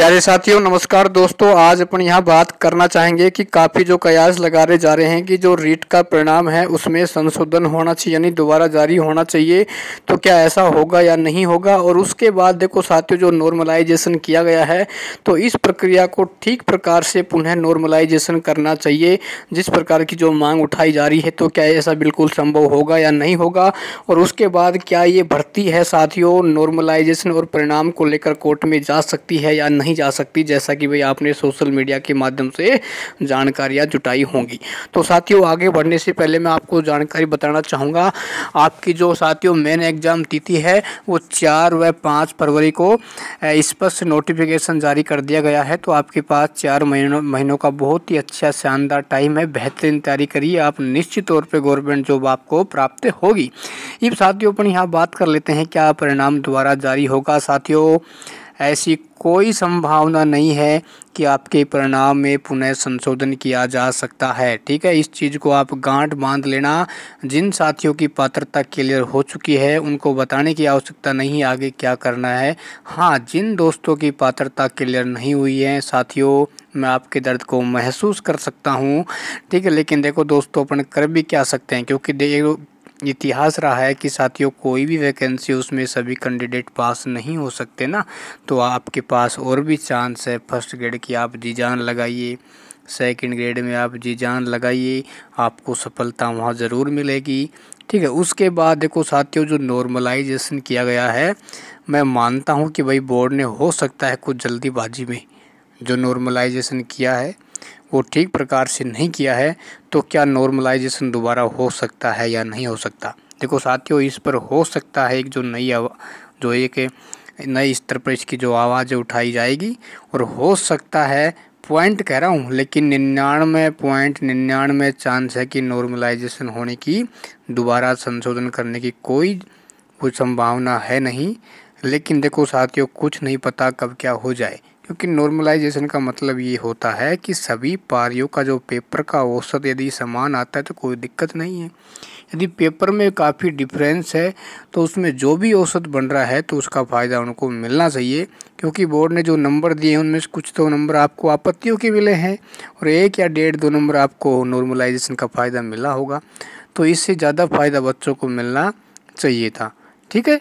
प्यारे साथियों नमस्कार दोस्तों आज अपन यहाँ बात करना चाहेंगे कि काफ़ी जो कयास लगा रहे जा रहे हैं कि जो रीट का परिणाम है उसमें संशोधन होना चाहिए यानी दोबारा जारी होना चाहिए तो क्या ऐसा होगा या नहीं होगा और उसके बाद देखो साथियों जो नॉर्मलाइजेशन किया गया है तो इस प्रक्रिया को ठीक प्रकार से पुनः नॉर्मलाइजेशन करना चाहिए जिस प्रकार की जो मांग उठाई जा रही है तो क्या ऐसा बिल्कुल संभव होगा या नहीं होगा और उसके बाद क्या ये भर्ती है साथियों नॉर्मलाइजेशन और परिणाम को लेकर कोर्ट में जा सकती है या नहीं नहीं जा सकती जैसा कि भाई आपने सोशल मीडिया के माध्यम से जानकारियाँ जुटाई होंगी तो साथियों आगे बढ़ने से पहले मैं आपको जानकारी बताना चाहूँगा आपकी जो साथियों मेन एग्ज़ाम तिथि है वो चार व पाँच फरवरी को स्पष्ट नोटिफिकेशन जारी कर दिया गया है तो आपके पास चार महीनों महीनों का बहुत ही अच्छा शानदार टाइम है बेहतरीन तैयारी करिए आप निश्चित तौर पर गवर्नमेंट जॉब आपको प्राप्त होगी इन साथियों अपन यहाँ बात कर लेते हैं क्या परिणाम द्वारा जारी होगा साथियों ऐसी कोई संभावना नहीं है कि आपके परिणाम में पुनः संशोधन किया जा सकता है ठीक है इस चीज़ को आप गांठ बांध लेना जिन साथियों की पात्रता क्लियर हो चुकी है उनको बताने की आवश्यकता नहीं आगे क्या करना है हाँ जिन दोस्तों की पात्रता क्लियर नहीं हुई है साथियों मैं आपके दर्द को महसूस कर सकता हूँ ठीक है लेकिन देखो दोस्तों अपन कर भी क्या सकते हैं क्योंकि इतिहास रहा है कि साथियों कोई भी वैकेंसी उसमें सभी कैंडिडेट पास नहीं हो सकते ना तो आपके पास और भी चांस है फर्स्ट ग्रेड की आप जी जान लगाइए सेकंड ग्रेड में आप जी जान लगाइए आपको सफलता वहाँ ज़रूर मिलेगी ठीक है उसके बाद देखो साथियों जो नॉर्मलाइजेशन किया गया है मैं मानता हूँ कि भाई बोर्ड ने हो सकता है कुछ जल्दीबाजी में जो नॉर्मलाइजेशन किया है वो ठीक प्रकार से नहीं किया है तो क्या नॉर्मलाइजेशन दोबारा हो सकता है या नहीं हो सकता देखो साथियों इस पर हो सकता है एक जो नई जो एक नए स्तर पर इसकी जो आवाज़ उठाई जाएगी और हो सकता है पॉइंट कह रहा हूँ लेकिन निन्यानवे पॉइंट निन्यानवे चांस है कि नॉर्मलाइजेशन होने की दोबारा संशोधन करने की कोई कोई संभावना है नहीं लेकिन देखो साथियों कुछ नहीं पता कब क्या हो जाए क्योंकि नॉर्मलाइजेशन का मतलब ये होता है कि सभी पारियों का जो पेपर का औसत यदि समान आता है तो कोई दिक्कत नहीं है यदि पेपर में काफ़ी डिफरेंस है तो उसमें जो भी औसत बन रहा है तो उसका फ़ायदा उनको मिलना चाहिए क्योंकि बोर्ड ने जो नंबर दिए हैं उनमें से कुछ तो नंबर आपको आपत्तियों के मिले हैं और एक या डेढ़ दो नंबर आपको नॉर्मलाइजेशन का फ़ायदा मिला होगा तो इससे ज़्यादा फ़ायदा बच्चों को मिलना चाहिए था ठीक है